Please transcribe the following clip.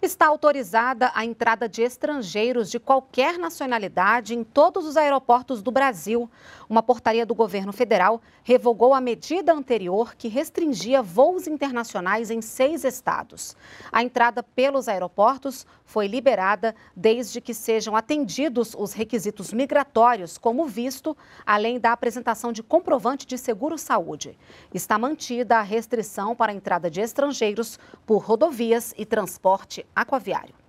Está autorizada a entrada de estrangeiros de qualquer nacionalidade em todos os aeroportos do Brasil. Uma portaria do governo federal revogou a medida anterior que restringia voos internacionais em seis estados. A entrada pelos aeroportos foi liberada desde que sejam atendidos os requisitos migratórios, como visto, além da apresentação de comprovante de seguro-saúde. Está mantida a restrição para a entrada de estrangeiros por rodovias e transporte aquaviário.